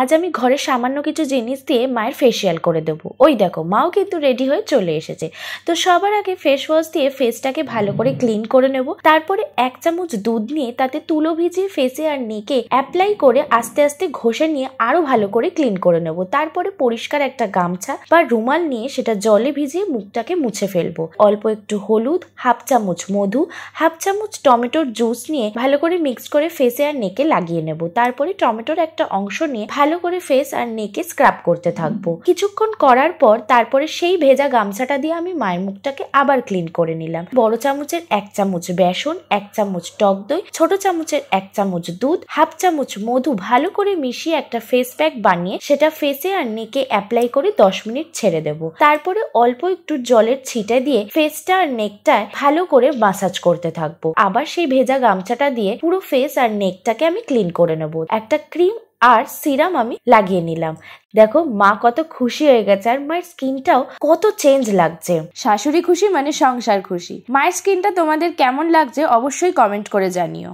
আজ আমি ঘরে সামান্য কিছু জিনিস দিয়ে মায়ের ফেসিয়াল করে দেবো ওই দেখো মাও কিন্তু রেডি হয়ে চলে এসেছে তো সবার আগে ফেস ওয়াশ দিয়ে ফেসটাকে ভালো করে ক্লিন করে নেব তারপরে এক চামচ দুধ নিয়ে তাতে তুলো ভিজিয়ে ফেসে আর নেকে অ্যাপ্লাই করে আস্তে আস্তে ঘষে নিয়ে আরও ভালো করে ক্লিন করে নেব তারপরে পরিষ্কার একটা গামছা বা রুমাল নিয়ে সেটা জলে ভিজিয়ে মুখটাকে মুছে ফেলবো অল্প একটু হলুদ হাফ চামচ মধু হাফ চামচ টমেটোর জুস নিয়ে ভালো করে মিক্স করে ফেসে আর নেকে লাগিয়ে নেব তারপরে টমেটোর একটা অংশ নিয়ে ভালো করে ফেস আর নেকে স্ক্রাব করতে থাকবো কিছুক্ষণ করার পর তারপরে সেই ভেজা গামছাটা দিয়ে আমি মায়ের মুখটাকে আবার ক্লিন করে নিলাম বড় চামচের এক চামচ বেসন এক চামচ টক দই ছোট চামচের এক চামচ দুধ হাফ চামচ মধু ভালো করে মিশিয়ে একটা ফেস প্যাক বানিয়ে সেটা ফেসে আর নেকে অ্যাপ্লাই করে দশ মিনিট ছেড়ে দেব তারপরে অল্প একটু জলের ছিটে দিয়ে ফেসটা আর নেকটায় ভালো করে মাসাজ করতে থাকবো আবার সেই ভেজা গামছাটা দিয়ে পুরো ফেস আর নেকটাকে আমি ক্লিন করে নেব একটা ক্রিম আর সিরাম আমি লাগিয়ে নিলাম দেখো মা কত খুশি হয়ে গেছে আর মায়ের স্কিনটাও কত চেঞ্জ লাগছে শাশুড়ি খুশি মানে সংসার খুশি মায়ের স্কিনটা তোমাদের কেমন লাগছে অবশ্যই কমেন্ট করে জানিও